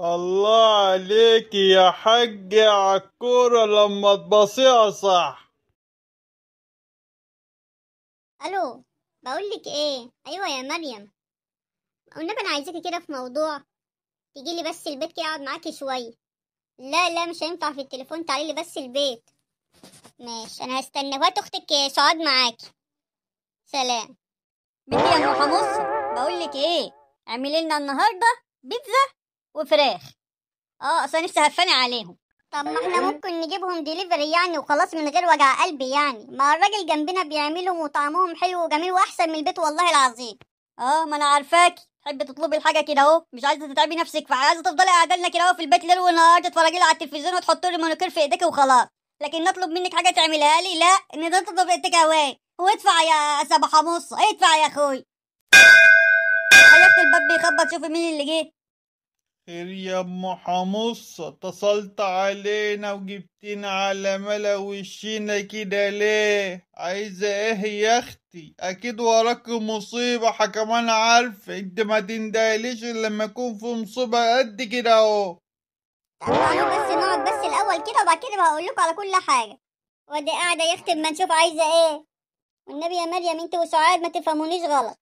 الله عليك يا حج عالكورة لما تبصيها صح الو بقولك ايه ايوه يا مريم والنبي انا عايزاكي كده في موضوع تجيلي بس البيت كده اقعد معاكي شويه لا لا مش هينفع في التليفون تعالي لي بس البيت ماشي انا هستنى وقت اختك سعاد معاكي سلام بنتي يا محمص بقولك ايه اعملي لنا النهارده بيتزا وفراخ اه اصل نفسي هفاني عليهم طب ما احنا ممكن نجيبهم ديليفري يعني وخلاص من غير وجع قلبي يعني ما الراجل جنبنا بيعملهم وطعمهم حلو وجميل واحسن من البيت والله العظيم اه ما انا عارفاكي تحبي تطلبي الحاجه كده اهو مش عايزه تتعبي نفسك فعايزه تفضلي قاعده لنا كده اهو في البيت ليل ونهار تتفرجي على التلفزيون وتحطي لي مانيكير في ايديكي وخلاص لكن نطلب منك حاجه تعمليها لي لا ان ده تطلب ايدك اهواه وادفع يا سبحة مصر ادفع يا اخوي حياتي الباب بيخبط شوفي مين اللي جه خير يا ام حمص اتصلت علينا وجبتنا على ملا وشينا كده ليه عايزه ايه يا اختي اكيد وراك مصيبه حكم انا عارف انت ما تندهليش الا لما اكون في مصيبه قد كده اهو طب بس نقعد بس الاول كده وبعد كده هقول لكم على كل حاجه ودي قاعده يا اختي ما نشوف عايزه ايه والنبي يا مريم انت وسعاد ما تفهمونيش غلط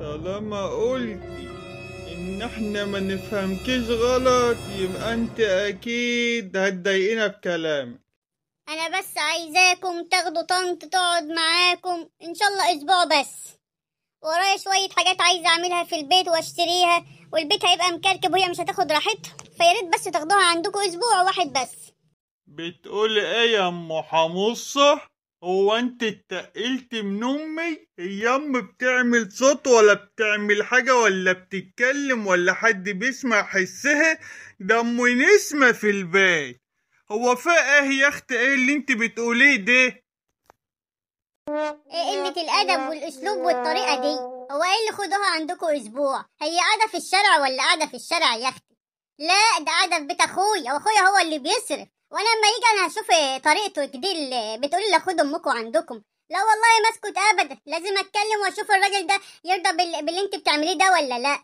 طالما قلتي ان احنا ما نفهمكيش غلط يبقى انت اكيد هتضايقنا بكلامك انا بس عايزاكم تاخدوا طنط تقعد معاكم ان شاء الله اسبوع بس ورايا شويه حاجات عايزه اعملها في البيت واشتريها والبيت هيبقى مكركب وهي مش هتاخد راحتها فيا ريت بس تاخدوها عندكم اسبوع واحد بس بتقولي ايه يا ام حمصه هو انت اتقلت من امي ام بتعمل صوت ولا بتعمل حاجة ولا بتتكلم ولا حد بيسمع حسها ده ام نسمة في البيت هو فاقه يا اخت ايه اللي انت بتقوليه ده ايه قلة الأدب والأسلوب والطريقة دي هو ايه اللي خدوها عندكم أسبوع هي قاعدة في الشارع ولا قاعدة في الشارع يا أختي لا ده قاعدة في بيت أخويا وأخويا هو اللي بيصرف وانا لما يجي انا اشوف طريقته اللي بتقول لي خد امكم عندكم لا والله ما اسكت ابدا لازم اتكلم واشوف الراجل ده يرضى باللي انت بتعمليه ده ولا لا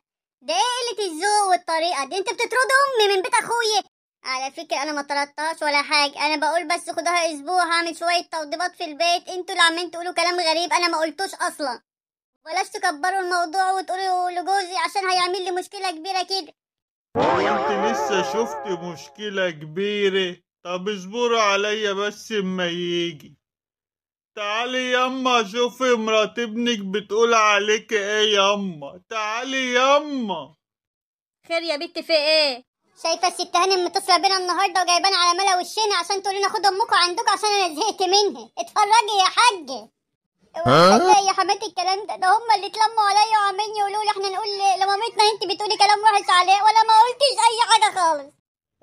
ده ايه قله الذوق والطريقه دي انت بتطرد امي من بيت اخويا على فكرة أنا ما طردتهاش ولا حاجة أنا بقول بس خدها أسبوع هعمل شوية توضيبات في البيت انتوا اللي عمالين تقولوا كلام غريب أنا ما قلتوش أصلا بلاش تكبروا الموضوع وتقولوا لجوزي عشان هيعمل لي مشكلة كبيرة كده انت لسه شفت مشكلة كبيرة طب اصبروا عليا بس اما يجي تعالي يما شوفي مرات ابنك بتقول عليك ايه يما تعالي يما خير يا بت في ايه شايفه الست هانم متصله بينا النهارده وجايبانا على ملا وشنا عشان تقولي لنا خد امكم عندك عشان انا زهقت منها اتفرجي يا حاج يا حماتي الكلام ده ده هما اللي اتلموا عليا وعمالين يقولوا لي احنا نقول إيه؟ لمامتنا انت بتقولي كلام وحش عليه ولا ما قلتش اي حاجه خالص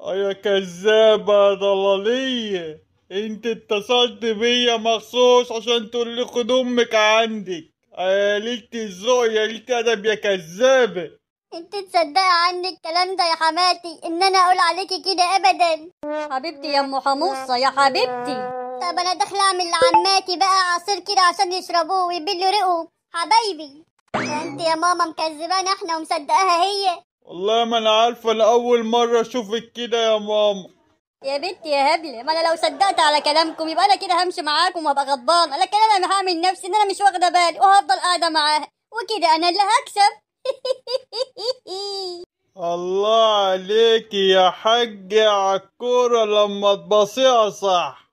يا كذابة ضلالية انت اتصلت بيا مخصوص عشان تقول لي خد امك عندك يا ليلة الذوق يا ليلة ادب يا كذابة انت تصدقي عني الكلام ده يا حماتي ان انا اقول عليكي كده ابدا حبيبتي يا ام حموصه يا حبيبتي طب انا داخله اعمل لعماتي بقى عصير كده عشان يشربوه ويبلوا ريقهم حبايبي انت يا ماما مكذبانة احنا ومصدقاها هي والله ما انا عارفه انا اول مره اشوفك كده يا ماما يا بنت يا هبله ما انا لو صدقت على كلامكم يبقى انا كده همشي معاكم وابقى غضبان لكن انا هعمل نفسي ان انا مش واخده بالي وهفضل قاعده معاها وكده انا اللي هكسب الله عليك يا حج على الكوره لما تبصيها صح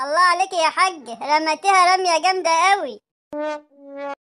الله عليك يا حج رميتها رميه جامده قوي